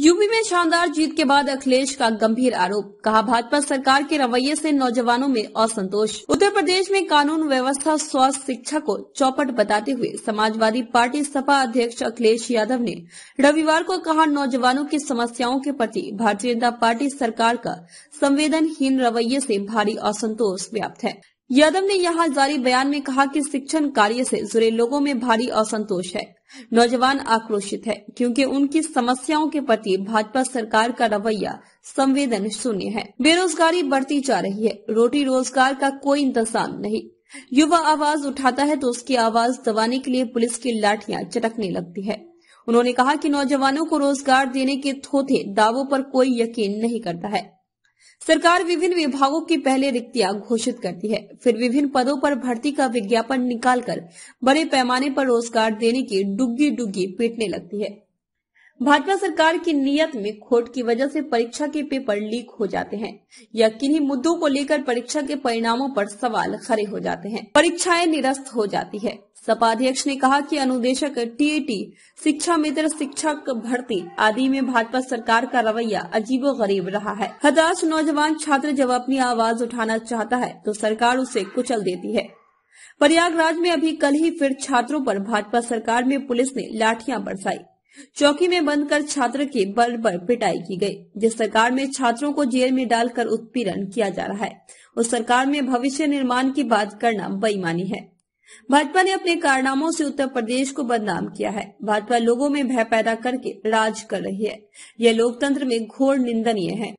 UP में शानदार जीत के बाद अखिलेश का गंभीर आरोप कहा भाजपा सरकार के रवैये से नौजवानों में असंतोष उत्तर प्रदेश में कानून व्यवस्था स्वास्थ्य शिक्षा को चौपट बताते हुए समाजवादी पार्टी सपा अध्यक्ष अखिलेश यादव ने रविवार को कहा नौजवानों की समस्याओं के प्रति भारतीय जनता पार्टी सरकार का संवेदनहीन रवैये से भारी असंतोष व्याप्त है यादव ने यहाँ जारी बयान में कहा कि शिक्षण कार्य से जुड़े लोगों में भारी असंतोष है नौजवान आक्रोशित है क्योंकि उनकी समस्याओं के प्रति भाजपा सरकार का रवैया संवेदन शून्य है बेरोजगारी बढ़ती जा रही है रोटी रोजगार का कोई इंतजाम नहीं युवा आवाज उठाता है तो उसकी आवाज दबाने के लिए पुलिस की लाठियां चटकने लगती है उन्होंने कहा कि नौजवानों को रोजगार देने के थोथे दावों पर कोई यकीन नहीं करता है सरकार विभिन्न विभागों की पहले रिक्तियां घोषित करती है फिर विभिन्न पदों पर भर्ती का विज्ञापन निकालकर बड़े पैमाने पर रोजगार देने की डुग्गी डुग्गी पीटने लगती है भाजपा सरकार की नीयत में खोट की वजह से परीक्षा के पेपर लीक हो जाते हैं या किन्हीं मुद्दों को लेकर परीक्षा के परिणामों पर सवाल खड़े हो जाते हैं परीक्षाएं निरस्त हो जाती है सपा अध्यक्ष ने कहा कि अनुदेशक टीएटी शिक्षा मित्र शिक्षक भर्ती आदि में भाजपा सरकार का रवैया अजीबो गरीब रहा है हताश नौजवान छात्र जब अपनी आवाज उठाना चाहता है तो सरकार उसे कुचल देती है प्रयागराज में अभी कल ही फिर छात्रों पर भाजपा सरकार में पुलिस ने लाठियां बरसाई चौकी में बंद कर छात्र के बल पर पिटाई की गई जिस सरकार में छात्रों को जेल में डालकर उत्पीड़न किया जा रहा है उस सरकार में भविष्य निर्माण की बात करना बेईमानी है भाजपा ने अपने कारनामों से उत्तर प्रदेश को बदनाम किया है भाजपा लोगों में भय पैदा करके राज कर रही है यह लोकतंत्र में घोर निंदनीय है